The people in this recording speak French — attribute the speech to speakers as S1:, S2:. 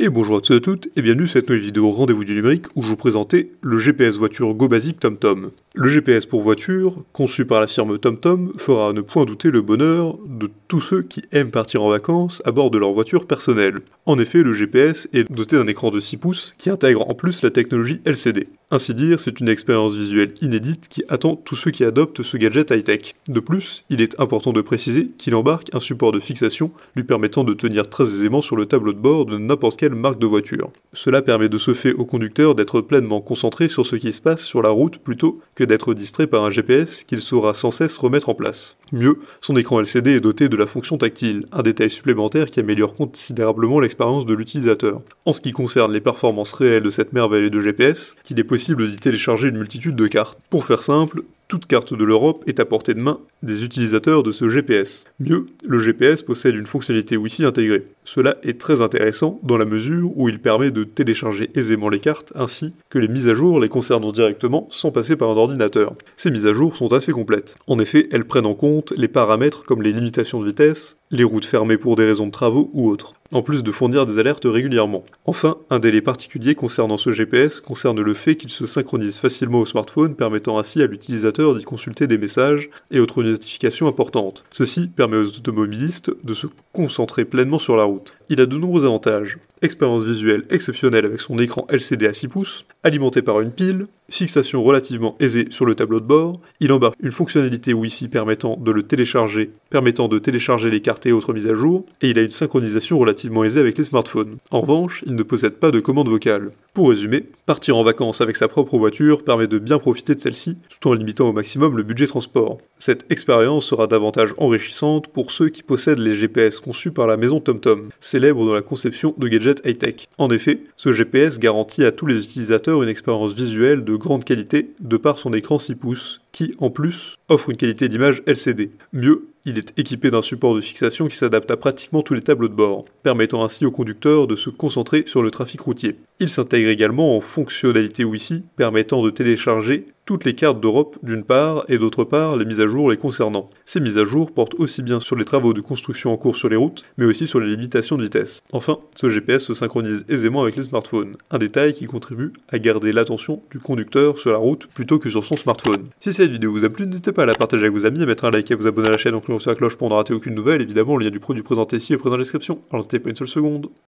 S1: Et bonjour à tous et à toutes, et bienvenue sur cette nouvelle vidéo Rendez-vous du numérique où je vous présentais le GPS voiture GoBasic TomTom. Le GPS pour voiture, conçu par la firme TomTom, fera à ne point douter le bonheur de tous ceux qui aiment partir en vacances à bord de leur voiture personnelle. En effet, le GPS est doté d'un écran de 6 pouces qui intègre en plus la technologie LCD. Ainsi dire, c'est une expérience visuelle inédite qui attend tous ceux qui adoptent ce gadget high-tech. De plus, il est important de préciser qu'il embarque un support de fixation lui permettant de tenir très aisément sur le tableau de bord de n'importe quelle marque de voiture. Cela permet de ce fait au conducteur d'être pleinement concentré sur ce qui se passe sur la route plutôt que que d'être distrait par un GPS qu'il saura sans cesse remettre en place. Mieux, son écran LCD est doté de la fonction tactile, un détail supplémentaire qui améliore considérablement l'expérience de l'utilisateur. En ce qui concerne les performances réelles de cette merveille de GPS, qu'il est possible d'y télécharger une multitude de cartes. Pour faire simple, toute carte de l'Europe est à portée de main des utilisateurs de ce GPS. Mieux, le GPS possède une fonctionnalité Wi-Fi intégrée. Cela est très intéressant dans la mesure où il permet de télécharger aisément les cartes ainsi que les mises à jour les concernant directement sans passer par un ordinateur. Ces mises à jour sont assez complètes. En effet, elles prennent en compte les paramètres comme les limitations de vitesse, les routes fermées pour des raisons de travaux ou autres, en plus de fournir des alertes régulièrement. Enfin, un délai particulier concernant ce GPS concerne le fait qu'il se synchronise facilement au smartphone permettant ainsi à l'utilisateur d'y consulter des messages et autres identification importante. Ceci permet aux automobilistes de se concentrer pleinement sur la route il a de nombreux avantages. Expérience visuelle exceptionnelle avec son écran LCD à 6 pouces, alimenté par une pile, fixation relativement aisée sur le tableau de bord, il embarque une fonctionnalité Wi-Fi permettant de le télécharger, permettant de télécharger les cartes et autres mises à jour, et il a une synchronisation relativement aisée avec les smartphones. En revanche, il ne possède pas de commande vocale. Pour résumer, partir en vacances avec sa propre voiture permet de bien profiter de celle-ci, tout en limitant au maximum le budget transport. Cette expérience sera davantage enrichissante pour ceux qui possèdent les GPS conçus par la maison TomTom célèbre dans la conception de gadgets high-tech. En effet, ce GPS garantit à tous les utilisateurs une expérience visuelle de grande qualité de par son écran 6 pouces qui en plus offre une qualité d'image LCD. Mieux, il est équipé d'un support de fixation qui s'adapte à pratiquement tous les tableaux de bord, permettant ainsi au conducteur de se concentrer sur le trafic routier. Il s'intègre également en fonctionnalité Wi-Fi permettant de télécharger toutes les cartes d'Europe d'une part et d'autre part les mises à jour les concernant. Ces mises à jour portent aussi bien sur les travaux de construction en cours sur les routes, mais aussi sur les limitations de vitesse. Enfin, ce GPS se synchronise aisément avec les smartphones, un détail qui contribue à garder l'attention du conducteur sur la route plutôt que sur son smartphone. Si c'est cette vidéo vous a plu, n'hésitez pas à la partager avec vos amis, à mettre un like et à vous abonner à la chaîne en cliquant sur la cloche pour ne rater aucune nouvelle. Évidemment, le lien du produit présenté ici est présent dans la description, alors n'hésitez pas une seule seconde.